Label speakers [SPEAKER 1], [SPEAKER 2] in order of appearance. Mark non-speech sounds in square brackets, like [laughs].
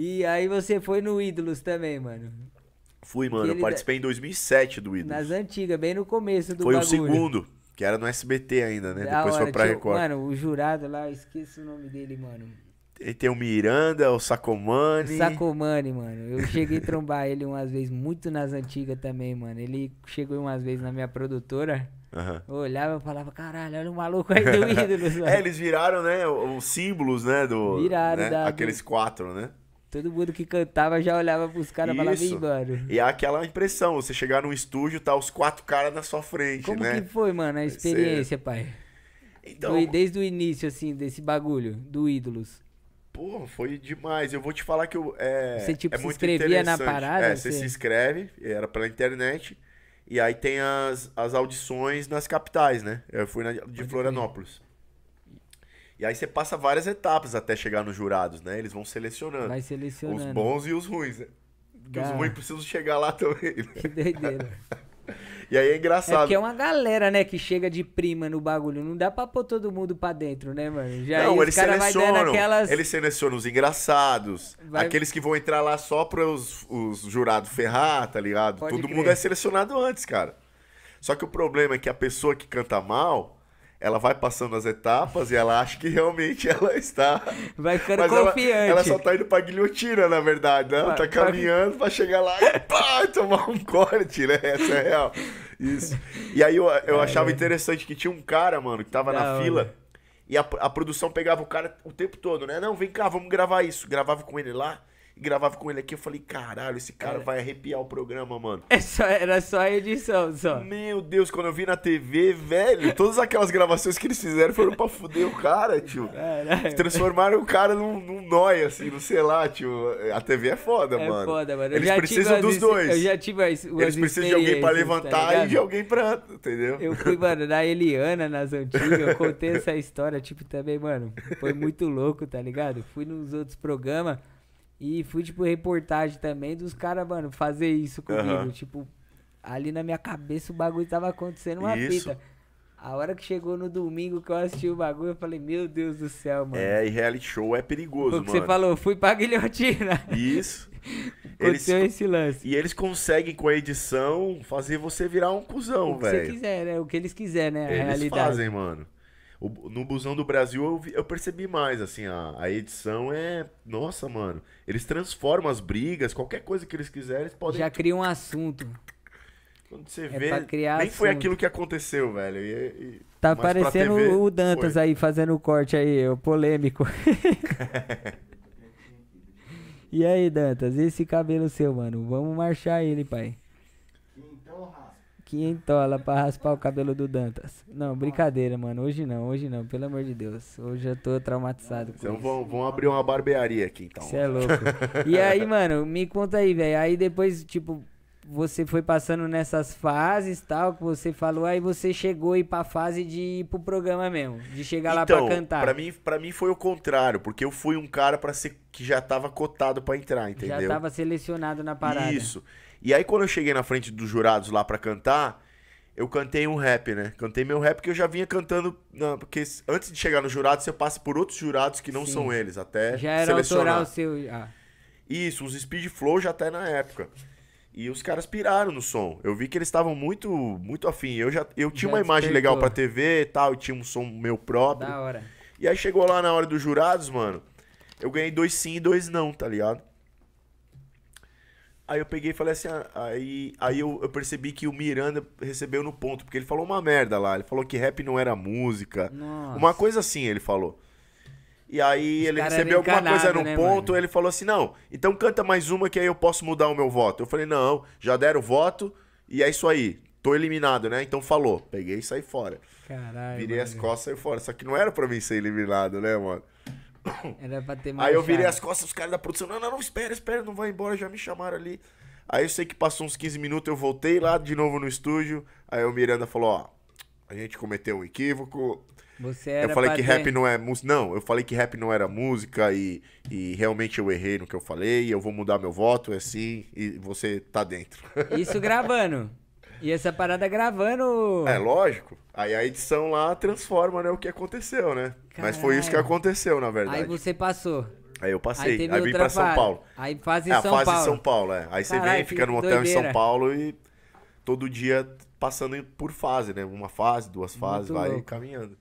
[SPEAKER 1] E aí você foi no Ídolos também, mano.
[SPEAKER 2] Fui, mano. eu participei da... em 2007 do Ídolos.
[SPEAKER 1] Nas antigas, bem no começo do Foi bagulho. o segundo,
[SPEAKER 2] que era no SBT ainda, né? Da Depois hora, foi pra Record.
[SPEAKER 1] mano, o jurado lá, eu esqueci o nome dele, mano.
[SPEAKER 2] E tem o Miranda, o Sacomani.
[SPEAKER 1] Sacomani, mano. Eu cheguei a trombar ele umas vezes, muito nas antigas também, mano. Ele chegou umas vezes na minha produtora. Uhum. Olhava e falava, caralho, olha o maluco aí do [laughs] ídolo. é,
[SPEAKER 2] eles viraram, né? Os símbolos, né? Do, viraram, né? Aqueles quatro, né?
[SPEAKER 1] Todo mundo que cantava já olhava pros caras e falava, Ih,
[SPEAKER 2] mano. E é aquela impressão, você chegar num estúdio, tá os quatro caras na sua frente, Como né? Como que foi, mano, a experiência, Cê...
[SPEAKER 1] pai? Então... Do, desde o início, assim, desse bagulho, do Ídolos.
[SPEAKER 2] Pô, foi demais. Eu vou te falar que eu, é, você tipo, é se muito inscrevia na parada? É, você se inscreve, era pela internet. E aí tem as, as audições nas capitais, né? Eu fui na, de Pode Florianópolis. Ver. E aí você passa várias etapas até chegar nos jurados, né? Eles vão selecionando. Vai selecionando. Os bons e os ruins, né? Porque os ruins precisam chegar lá também. Né? Que doideira. [laughs] E aí é engraçado. É que é uma
[SPEAKER 1] galera, né, que chega de prima no bagulho. Não dá pra pôr todo mundo pra dentro, né, mano? Já não, eles selecionam.
[SPEAKER 2] Aquelas... Eles selecionam os engraçados. Vai... Aqueles que vão entrar lá só para os, os jurados ferrar, tá ligado? Pode todo crer. mundo é selecionado antes, cara. Só que o problema é que a pessoa que canta mal, ela vai passando as etapas e ela acha que realmente [laughs] ela está. Vai ficando Mas confiante. Ela, ela só tá indo pra guilhotina, na verdade, né? Ela tá caminhando pra, chegar lá e pá, [laughs] tomar um corte, né? Essa é real. Isso. E aí eu, eu é, achava interessante que tinha um cara, mano, que tava Não. na fila. E a, a produção pegava o cara o tempo todo, né? Não, vem cá, vamos gravar isso. Gravava com ele lá e gravava com ele aqui. Eu falei, caralho, esse cara é. vai arrepiar o programa, mano.
[SPEAKER 1] É só, era só a
[SPEAKER 2] edição, só. Meu Deus, quando eu vi na TV, velho, todas aquelas gravações que eles fizeram foram pra fuder o cara, tio. Caralho. Transformaram o cara num, num nóia, assim, não sei lá, tio. A TV é foda, é mano. É foda, mano. eles precisam dos dois. Eu já tive as, Eles precisam de alguém pra tá levantar tá e de alguém
[SPEAKER 1] pra... Entendeu? Eu fui, mano, na Eliana, nas antigas, eu contei essa história, tipo, também, mano, foi muito louco, tá ligado? Fui nos outros programas... E fui, tipo, reportagem também dos caras, mano, fazer isso comigo. Uhum. Tipo, ali na minha cabeça o bagulho tava acontecendo uma isso. fita. A hora que chegou no domingo que eu assisti o bagulho, eu falei, meu Deus do céu, mano. É, e
[SPEAKER 2] reality show é perigoso, o que mano. Você falou,
[SPEAKER 1] fui pra guilhotina.
[SPEAKER 2] Isso. [laughs] eles, esse lance. E eles conseguem, com a edição, fazer você virar um cuzão, velho. O que você
[SPEAKER 1] quiser, né? O que eles quiserem, né? A eles realidade. fazem,
[SPEAKER 2] mano. O, no Busão do Brasil eu, vi, eu percebi mais, assim, a, a, edição é. Nossa, mano. Eles transformam as brigas, qualquer coisa que eles quiserem, eles
[SPEAKER 1] podem. Já cria um assunto. Quando você é vê. nem assunto. foi aquilo que
[SPEAKER 2] aconteceu, velho. E, e... Tá aparecendo TV, o Dantas foi.
[SPEAKER 1] aí fazendo o corte aí, o polêmico. [laughs] e aí, Dantas, esse cabelo seu, mano? Vamos marchar ele, pai. Entola pra raspar o cabelo do Dantas. Não, brincadeira, mano. Hoje não, hoje não, pelo amor de Deus. Hoje eu tô traumatizado com então, isso. Vão,
[SPEAKER 2] vamos abrir uma barbearia aqui, então. Você é louco. e aí,
[SPEAKER 1] mano, me conta aí, velho. Aí depois, tipo, você foi passando nessas fases tal, que você falou, aí você chegou aí pra fase de ir pro programa mesmo, de chegar então, lá pra então, cantar. Pra mim,
[SPEAKER 2] pra mim foi o contrário, porque eu fui um cara para ser que já tava cotado para entrar, entendeu? Já tava
[SPEAKER 1] selecionado na parada. Isso.
[SPEAKER 2] Isso. E aí quando eu cheguei na frente dos jurados lá para cantar, eu cantei um rap, né? Cantei meu rap que eu já vinha cantando. não porque antes de chegar no jurado, você passa por outros jurados que não Sim. são eles, até já era selecionar.
[SPEAKER 1] seu. Ah.
[SPEAKER 2] Isso, os speed flow já tá até na época. E os caras piraram no som. Eu vi que eles estavam muito muito afim. Eu já eu tinha já uma imagem legal pra TV e tal, e tinha um som meu próprio. Da hora. E aí chegou lá na hora dos jurados, mano. Eu ganhei dois sim e dois não, tá ligado? Aí eu peguei e falei assim, ah, aí, aí eu, eu, percebi que o Miranda recebeu no ponto, porque ele falou uma merda lá, ele falou que rap não era música, Nossa. uma coisa assim ele falou. E aí Os ele recebeu alguma coisa no né, ponto, ele falou assim, não, então canta mais uma que aí eu posso mudar o meu voto. Eu falei, não, já deram o voto e é isso aí, tô eliminado, né? Então falou, peguei e saí fora. Caralho. Virei mano. as costas e saí fora, só que não era pra mim ser eliminado, né, mano? [coughs] Era pra ter mais Aí eu virei as costas, dos caras da produção, não, não, não, espera, espera, não vai embora, já me chamaram ali. Aí eu sei que passou uns 15 minutos, eu voltei lá de novo no estúdio. Aí o Miranda falou, ó, a gente cometeu um equívoco. Você era eu falei que ter... rap não é música. Não, eu falei que rap não era música e, e realmente eu errei no que eu falei. Eu vou mudar meu voto, é sim, e você tá dentro.
[SPEAKER 1] Isso gravando. [laughs]
[SPEAKER 2] E essa parada gravando. É, lógico. Aí a edição lá transforma, né, o que aconteceu, né? Caralho. Mas foi isso que aconteceu, na verdade. Aí
[SPEAKER 1] você passou. Aí eu passei, aí, aí vim pra São Paulo. Aí faz é, em é, São Paulo. São Paulo, é. Aí Caralho, você vem, fica no hotel doideira. em São
[SPEAKER 2] Paulo e todo dia passando por fase, né? Uma fase, duas fases, Muito vai louco. caminhando.